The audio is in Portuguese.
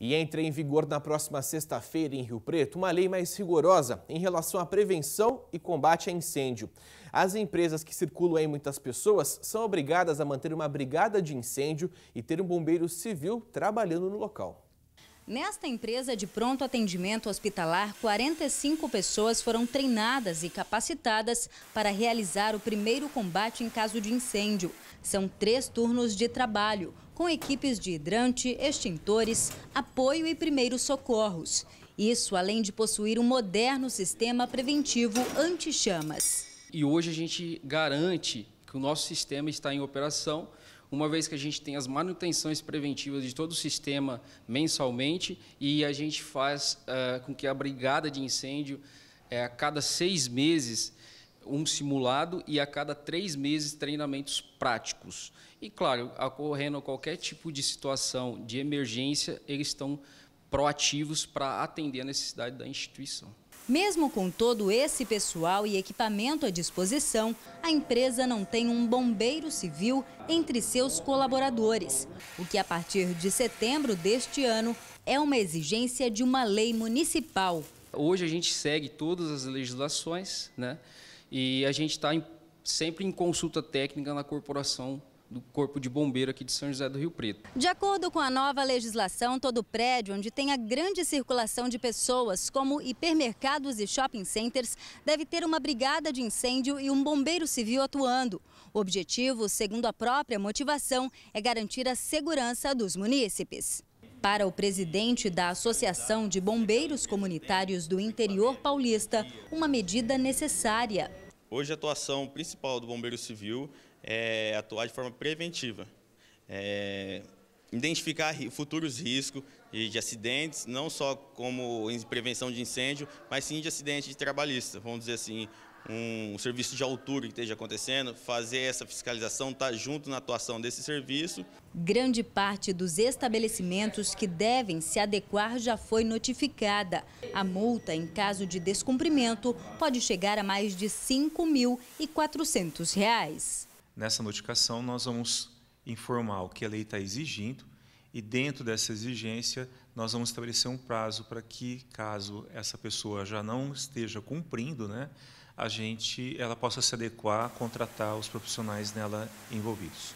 E entra em vigor na próxima sexta-feira em Rio Preto uma lei mais rigorosa em relação à prevenção e combate a incêndio. As empresas que circulam em muitas pessoas são obrigadas a manter uma brigada de incêndio e ter um bombeiro civil trabalhando no local. Nesta empresa de pronto atendimento hospitalar, 45 pessoas foram treinadas e capacitadas para realizar o primeiro combate em caso de incêndio. São três turnos de trabalho, com equipes de hidrante, extintores, apoio e primeiros socorros. Isso além de possuir um moderno sistema preventivo anti-chamas. E hoje a gente garante que o nosso sistema está em operação, uma vez que a gente tem as manutenções preventivas de todo o sistema mensalmente e a gente faz uh, com que a brigada de incêndio, uh, a cada seis meses, um simulado e a cada três meses treinamentos práticos. E, claro, ocorrendo qualquer tipo de situação de emergência, eles estão proativos para atender a necessidade da instituição. Mesmo com todo esse pessoal e equipamento à disposição, a empresa não tem um bombeiro civil entre seus colaboradores, o que a partir de setembro deste ano é uma exigência de uma lei municipal. Hoje a gente segue todas as legislações né? e a gente está sempre em consulta técnica na corporação do Corpo de Bombeiro aqui de São José do Rio Preto. De acordo com a nova legislação, todo prédio onde tenha grande circulação de pessoas, como hipermercados e shopping centers, deve ter uma brigada de incêndio e um bombeiro civil atuando. O objetivo, segundo a própria motivação, é garantir a segurança dos munícipes. Para o presidente da Associação de Bombeiros Comunitários do Interior Paulista, uma medida necessária. Hoje a atuação principal do Bombeiro Civil é, atuar de forma preventiva. É, identificar futuros riscos de, de, acidentes, não só como em prevenção de incêndio, mas sim de acidente de trabalhista, vamos dizer assim, um, serviço de altura que esteja acontecendo, fazer essa fiscalização, estar tá junto na atuação desse serviço. Grande parte dos estabelecimentos que devem se adequar já foi notificada. A multa, em caso de descumprimento, pode chegar a mais de R$ 5.400. Nessa notificação, nós vamos informar o que a lei está exigindo e, dentro dessa exigência, nós vamos estabelecer um prazo para que, caso essa pessoa já não esteja cumprindo, né, a gente, ela possa se adequar, contratar os profissionais nela envolvidos.